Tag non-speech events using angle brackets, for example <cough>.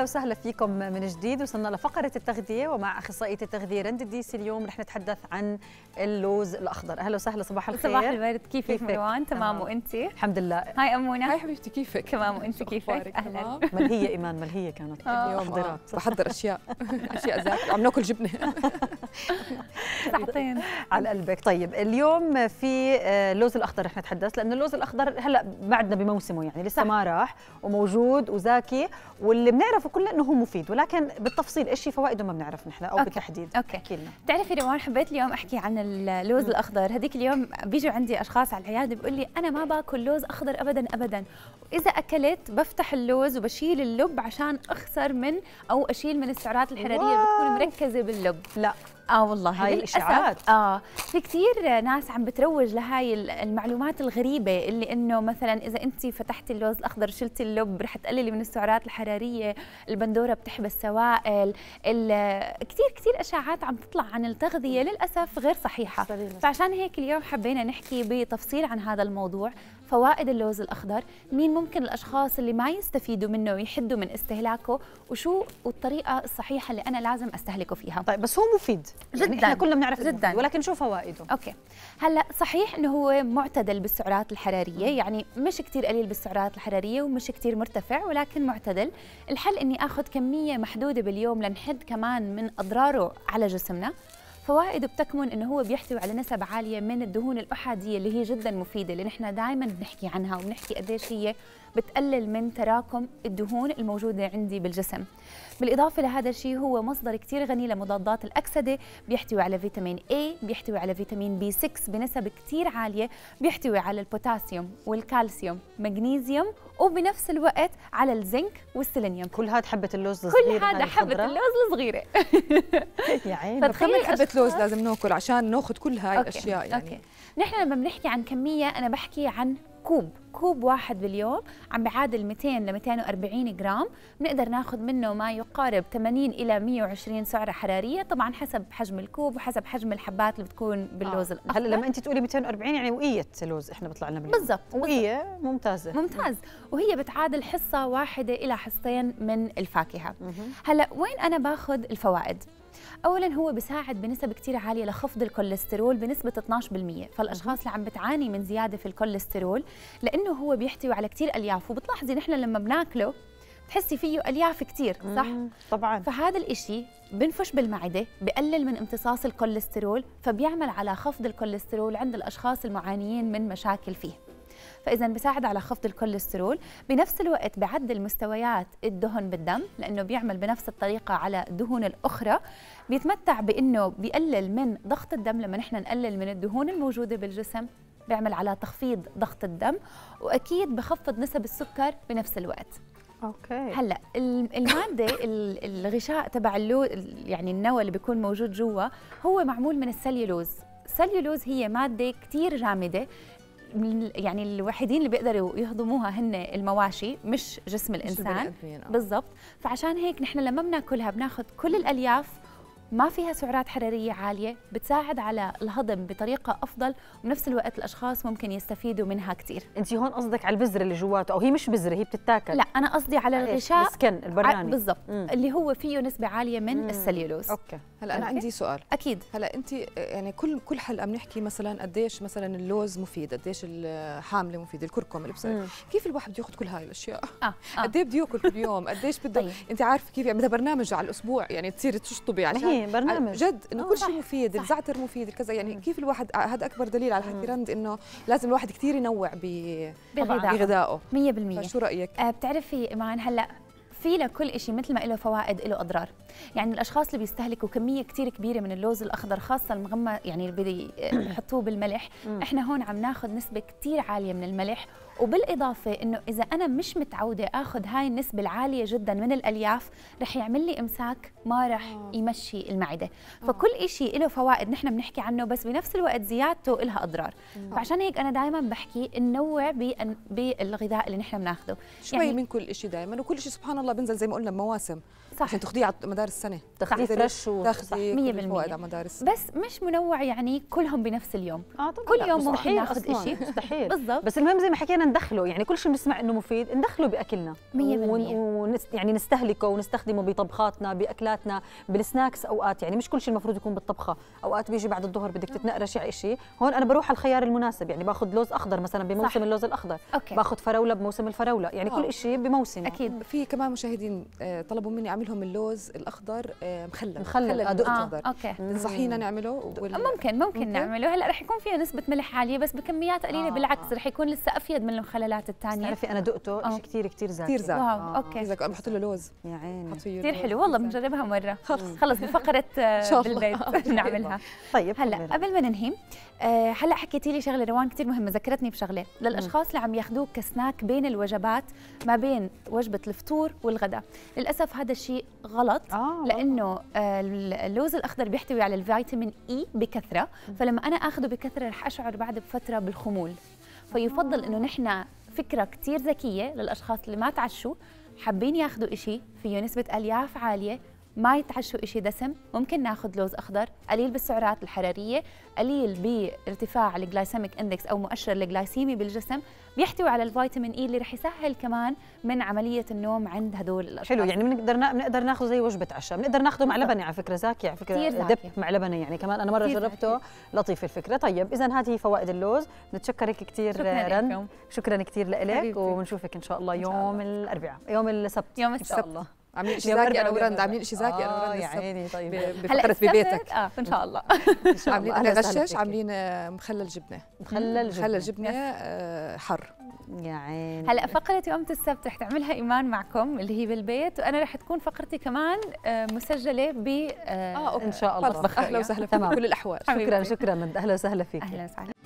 اهلا وسهلا فيكم من جديد وصلنا لفقره التغذيه ومع اخصائيه التغذيه رند الديسي اليوم رح نتحدث عن اللوز الاخضر اهلا وسهلا صباح الخير صباح الورد كيفك مروان تمام وانت الحمد لله هاي امونه هاي حبيبتي كيفك تمام وانت كيفك اهلا ملهيه ايمان ملهيه كانت آه. اليوم آه. بحضر اشياء <laughs> اشياء زي عم ناكل جبنه <laughs> صحتين على قلبك طيب اليوم في آه، اللوز الاخضر رح نتحدث لانه اللوز الاخضر هلا بعدنا بموسمه يعني لسه ما راح وموجود وزاكي واللي بنعرفه كله انه هو مفيد ولكن بالتفصيل ايش هي فوائده ما بنعرف نحن او أوكي. بالتحديد اوكي احكي لنا بتعرفي روان حبيت اليوم احكي عن اللوز م. الاخضر هذيك اليوم بيجوا عندي اشخاص على العياده بيقول لي انا ما باكل لوز اخضر ابدا ابدا واذا اكلت بفتح اللوز وبشيل اللب عشان اخسر من او اشيل من السعرات الحراريه اللي بتكون مركزه باللب لا اه والله هاي الاشاعات اه في كثير ناس عم بتروج لهاي المعلومات الغريبه اللي انه مثلا اذا انت فتحتي اللوز الاخضر شلتي اللب رح تقللي من السعرات الحراريه البندوره بتحبس سوائل كثير كثير اشاعات عم تطلع عن التغذيه للاسف غير صحيحه فعشان هيك اليوم حبينا نحكي بتفصيل عن هذا الموضوع فوائد اللوز الاخضر مين ممكن الاشخاص اللي ما يستفيدوا منه ويحدوا من استهلاكه وشو والطريقه الصحيحه اللي انا لازم استهلكه فيها طيب بس هو مفيد جدا يعني احنا كلنا بنعرف جدا ولكن شو فوائده اوكي هلا صحيح انه هو معتدل بالسعرات الحراريه م. يعني مش كثير قليل بالسعرات الحراريه ومش كثير مرتفع ولكن معتدل الحل اني اخذ كميه محدوده باليوم لنحد كمان من اضراره على جسمنا فوائده بتكمن انه هو بيحتوي على نسب عاليه من الدهون الاحاديه اللي هي جدا مفيده اللي نحن دائما بنحكي عنها وبنحكي قديش هي بتقلل من تراكم الدهون الموجوده عندي بالجسم بالاضافه لهذا الشيء هو مصدر كثير غني لمضادات الاكسده بيحتوي على فيتامين A بيحتوي على فيتامين بي 6 بنسب كثير عاليه بيحتوي على البوتاسيوم والكالسيوم مغنيسيوم وبنفس الوقت على الزنك والسيلينيوم كل هذا حبه اللوز الصغيره كل هذا حبه اللوز الصغيره <laughs> <laughs> يعني فتخيل حبه لوز لازم ناكل عشان ناخذ كل هاي أوكي. الاشياء يعني أوكي. نحن لما بنحكي عن كميه انا بحكي عن كوب كوب واحد باليوم عم بعادل 200 ل 240 جرام بنقدر ناخذ منه ما يقارب 80 الى 120 سعره حراريه طبعا حسب حجم الكوب وحسب حجم الحبات اللي بتكون باللوز آه. الاخضر هلا لما انت تقولي 240 يعني وقيه لوز احنا بيطلع لنا بالضبط وقيه ممتازه ممتاز وهي بتعادل حصه واحده الى حصتين من الفاكهه هلا وين انا باخذ الفوائد اولا هو بيساعد بنسب كتير عاليه لخفض الكوليسترول بنسبه 12% فالاشخاص اللي عم بتعاني من زياده في الكوليسترول لانه هو بيحتوي على كتير الياف وبتلاحظي نحن لما بناكله بتحسي فيه الياف كثير صح طبعا فهذا الإشي بنفش بالمعده بقلل من امتصاص الكوليسترول فبيعمل على خفض الكوليسترول عند الاشخاص المعانيين من مشاكل فيه فاذا بيساعد على خفض الكوليسترول بنفس الوقت بيعدل مستويات الدهن بالدم لانه بيعمل بنفس الطريقه على الدهون الاخرى بيتمتع بانه بيقلل من ضغط الدم لما نحن نقلل من الدهون الموجوده بالجسم بيعمل على تخفيض ضغط الدم واكيد بخفض نسب السكر بنفس الوقت اوكي هلا الماده الغشاء تبع اللو يعني النوى اللي بيكون موجود جوا هو معمول من السليولوز السليولوز هي ماده كثير جامده يعني الوحيدين اللي بيقدروا يهضموها هن المواشي مش جسم الانسان نعم. بالضبط فعشان هيك نحن لما بناكلها بناخذ كل الالياف ما فيها سعرات حرارية عالية بتساعد على الهضم بطريقة أفضل وبنفس الوقت الأشخاص ممكن يستفيدوا منها كتير أنت هون قصدك على البذرة اللي جواته أو هي مش بذرة هي بتتاكل لا أنا قصدي على الغشاء السكن البراني بالضبط اللي هو فيه نسبة عالية من مم. السليولوز أوكي هلا أنا أوكي. عندي سؤال أكيد هلا أنت يعني كل كل حلقة بنحكي مثلا قديش مثلا اللوز مفيد قديش الحاملة مفيدة الكركم البصل كيف الواحد بده ياخذ كل هاي الأشياء آه. آه. قديش بده ياكل كل يوم قديش بده طيب. أنت عارفة كيف يعني بدها برنامج على الأسبوع يعني تصيري تشطبي عشان إيه، برنامج جد انه آه، كل شيء مفيد الزعتر مفيد كذا يعني كيف الواحد آه، هذا اكبر دليل على حكي رند انه لازم الواحد كثير ينوع بغذائه 100% شو رايك آه، بتعرفي ايمان هلا في لكل شيء مثل ما له فوائد له اضرار يعني الاشخاص اللي بيستهلكوا كميه كثير كبيره من اللوز الاخضر خاصه المغمى يعني اللي بيحطوه بالملح احنا هون عم ناخذ نسبه كثير عاليه من الملح وبالاضافه انه اذا انا مش متعوده اخذ هاي النسبه العاليه جدا من الالياف رح يعمل لي امساك ما رح آه. يمشي المعده آه. فكل شيء له فوائد نحن بنحكي عنه بس بنفس الوقت زيادته إلها اضرار آه. فعشان هيك انا دائما بحكي ننوع بالغذاء اللي نحن بناخده شوي يعني من كل شيء دائما وكل شيء سبحان الله بنزل زي ما قلنا مواسم صح عشان تاخذيه على مدار السنه تاخذيه فريش وتاخذي 100% على مدار السنه بس مش منوع يعني كلهم بنفس اليوم آه طبعا كل يوم ممكن ناخذ شيء <laughs> مستحيل بالضبط بس المهم زي ما حكينا ندخله يعني كل شيء بنسمع انه مفيد ندخله باكلنا 100% ونست يعني نستهلكه ونستخدمه بطبخاتنا باكلاتنا بالسناكس اوقات يعني مش كل شيء المفروض يكون بالطبخه اوقات بيجي بعد الظهر بدك تتنقرش على شيء هون انا بروح على الخيار المناسب يعني باخذ لوز اخضر مثلا بموسم صح. اللوز الاخضر أوكي. باخذ فراوله بموسم الفراوله يعني أوه. كل آه. شيء بموسمه اكيد في كمان مشاهدين آه، طلبوا مني اعمل لهم اللوز الاخضر آه، مخلل مخلل ادق آه. اخضر اوكي تنصحينا نعمله ممكن ممكن, ممكن. نعمله هلا رح يكون فيها نسبه ملح عاليه بس بكميات قليله آه. بالعكس رح يكون لسه افيد من المخللات الثانيه بتعرفي انا دقته شيء كثير كثير زاكي كثير زاكي واو آه. اوكي زاكي بحط له لوز يا عيني كثير حلو والله بنجربها مره <laughs> خلص خلص بفقره بالبيت بنعملها طيب هلا قبل ما ننهي آه، هلا حكيتي لي شغله روان كثير مهمه ذكرتني بشغله للاشخاص اللي عم ياخذوه كسناك بين الوجبات ما بين وجبه الفطور والغداء للاسف هذا الشيء غلط آه، لانه اللوز الاخضر بيحتوي على الفيتامين اي e بكثره فلما انا اخذه بكثره رح اشعر بعد بفتره بالخمول فيفضل انه نحن فكره كثير ذكيه للاشخاص اللي ما تعشوا حابين ياخذوا شيء فيه نسبه الياف عاليه ما يتعشوا إشي دسم ممكن ناخذ لوز أخضر قليل بالسعرات الحرارية قليل بارتفاع الجلايسيميك اندكس أو مؤشر الجلايسيمي بالجسم بيحتوي على الفيتامين إي e اللي رح يسهل كمان من عملية النوم عند هدول الأشخاص حلو يعني بنقدر بنقدر ناخذ زي وجبة عشاء بنقدر ناخذه مع لبنة على فكرة زاكي على فكرة دب مع لبنة يعني كمان أنا مرة جربته لطيف الفكرة طيب إذا هذه فوائد اللوز نتشكرك كثير رن شكرا كثير لك وبنشوفك إن شاء الله يوم الأربعاء يوم السبت يوم السبت عاملين زاكي أنا وراند عاملين زاكي أنا ورند آه، يا عيني طيب بفقرة ببيتك آه إن شاء الله عاملين <laughs> أنا غشش عاملين آه، مخلل جبنة مخلل جبنة مخلل جبنة آه، حر يا عيني هلا فقرة يوم السبت رح تعملها إيمان معكم اللي هي بالبيت وأنا رح تكون فقرتي كمان مسجلة ب آه إن شاء الله أهلا وسهلا فيك بكل الأحوال شكرا شكرا أهلا وسهلا فيك أهلا وسهلا